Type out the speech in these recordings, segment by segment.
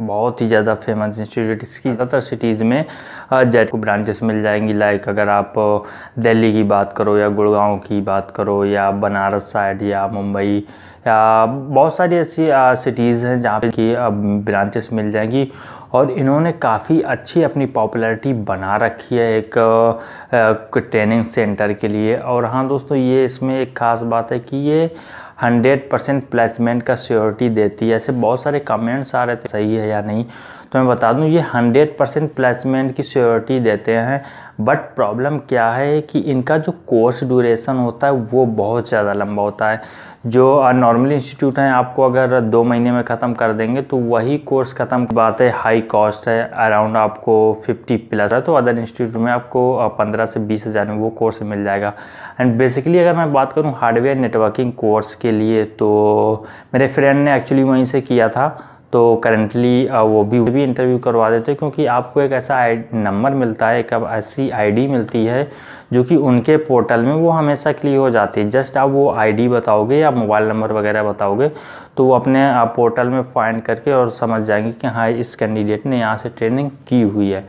बहुत ही ज़्यादा famous institute इसकी ज़्यादातर सिटीज़ में जेट को ब्रांचेस मिल जाएंगी लाइक अगर आप दिल्ली की बात करो या गुड़गांव की बात करो या बनारस साइड या मुंबई बहुत सारी ऐसी सिटीज़ हैं जहाँ पे कि ब्रांचेस मिल जाएंगी और इन्होंने काफ़ी अच्छी अपनी पॉपुलैरिटी बना रखी है एक ट्रेनिंग सेंटर के लिए और हाँ दोस्तों ये इसमें एक ख़ास बात है कि ये हंड्रेड परसेंट प्लेसमेंट का स्योरिटी देती है ऐसे बहुत सारे कमेंट्स आ रहे थे सही है या नहीं तो मैं बता दूं ये 100 परसेंट प्लेसमेंट की श्योरिटी देते हैं बट प्रॉब्लम क्या है कि इनका जो कोर्स ड्यूरेशन होता है वो बहुत ज़्यादा लंबा होता है जो नॉर्मल इंस्टीट्यूट हैं आपको अगर दो महीने में ख़त्म कर देंगे तो वही कोर्स ख़त्म बात है हाई कॉस्ट है अराउंड आपको 50 प्लस है तो अदर इंस्टीट्यूट में आपको पंद्रह से बीस हज़ार में वो कोर्स मिल जाएगा एंड बेसिकली अगर मैं बात करूँ हार्डवेयर नेटवर्किंग कोर्स के लिए तो मेरे फ्रेंड ने एक्चुअली वहीं से किया था तो करेंटली वो भी वो भी इंटरव्यू करवा देते हैं क्योंकि आपको एक ऐसा नंबर मिलता है एक ऐसी आईडी मिलती है जो कि उनके पोर्टल में वो हमेशा क्लियर हो जाती है जस्ट आप वो आईडी बताओगे या मोबाइल नंबर वगैरह बताओगे तो वो अपने आप पोर्टल में फाइंड करके और समझ जाएंगे कि हाँ इस कैंडिडेट ने यहाँ से ट्रेनिंग की हुई है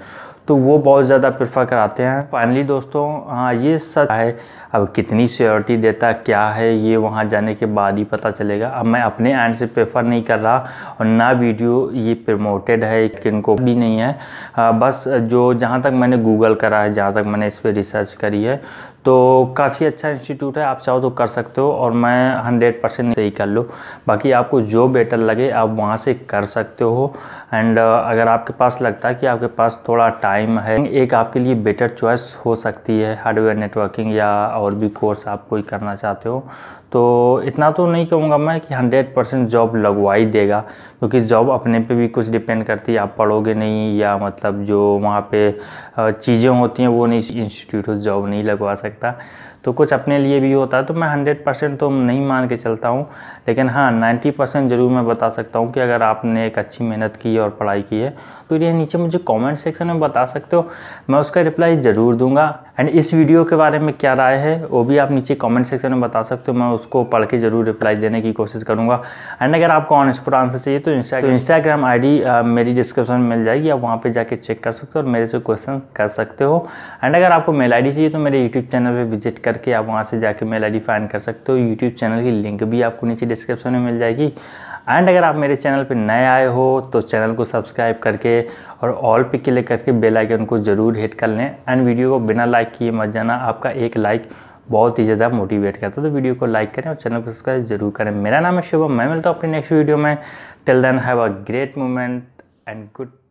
तो वो बहुत ज़्यादा प्रेफर कराते हैं फाइनली दोस्तों हाँ ये सच है अब कितनी सिक्योरिटी देता क्या है ये वहाँ जाने के बाद ही पता चलेगा अब मैं अपने एंड से प्रेफर नहीं कर रहा और ना वीडियो ये प्रमोटेड है किनको भी नहीं है आ, हाँ, बस जो जहाँ तक मैंने गूगल करा है जहाँ तक मैंने इस पर रिसर्च करी है तो काफ़ी अच्छा इंस्टीट्यूट है आप चाहो तो कर सकते हो और मैं हंड्रेड परसेंट सही कर लो बाकी आपको जो बेटर लगे आप वहाँ से कर सकते हो एंड अगर आपके पास लगता है कि आपके पास थोड़ा टाइम है एक आपके लिए बेटर चॉइस हो सकती है हार्डवेयर नेटवर्किंग या और भी कोर्स आप कोई करना चाहते हो तो इतना तो नहीं कहूँगा मैं कि हंड्रेड परसेंट जॉब लगवा ही देगा क्योंकि तो जॉब अपने पे भी कुछ डिपेंड करती है आप पढ़ोगे नहीं या मतलब जो वहाँ पे चीज़ें होती हैं वो नहीं इंस्टीट्यूट जॉब नहीं लगवा सकता तो कुछ अपने लिए भी होता है तो मैं हंड्रेड परसेंट तो नहीं मान के चलता हूँ लेकिन हाँ नाइन्टी परसेंट ज़रूर मैं बता सकता हूँ कि अगर आपने एक अच्छी मेहनत की है और पढ़ाई की है तो ये नीचे मुझे कमेंट सेक्शन में बता सकते हो मैं उसका रिप्लाई ज़रूर दूंगा एंड इस वीडियो के बारे में क्या राय है वो भी आप नीचे कॉमेंट सेक्शन में बता सकते हो मैं उसको पढ़ के ज़रूर रिप्लाई देने की कोशिश करूँगा एंड अगर आपको ऑन स्पॉट आंसर चाहिए तो इंस्टाग्राम आई डी मेरी डिस्क्रिप्शन में मिल जाएगी आप वहाँ पर जाके चेक कर सकते हो और मेरे से क्वेश्चन कर सकते हो एंड अगर आपको मेल आई चाहिए तो मेरे यूट्यूब चैनल पर विजिट कर करके आप वहाँ से जाके मेल आई फाइन कर सकते हो यूट्यूब चैनल की लिंक भी आपको नीचे डिस्क्रिप्शन में मिल जाएगी एंड अगर आप मेरे चैनल पे नए आए हो तो चैनल को सब्सक्राइब करके और ऑल पे क्लिक करके बेल आइकन को ज़रूर हिट कर लें एंड वीडियो को बिना लाइक किए मत जाना आपका एक लाइक बहुत ही ज़्यादा मोटिवेट करता है तो वीडियो को लाइक करें और चैनल को सब्सक्राइब जरूर करें मेरा नाम है शुभम मैं मिलता हूँ अपने नेक्स्ट वीडियो में till then have a great moment and good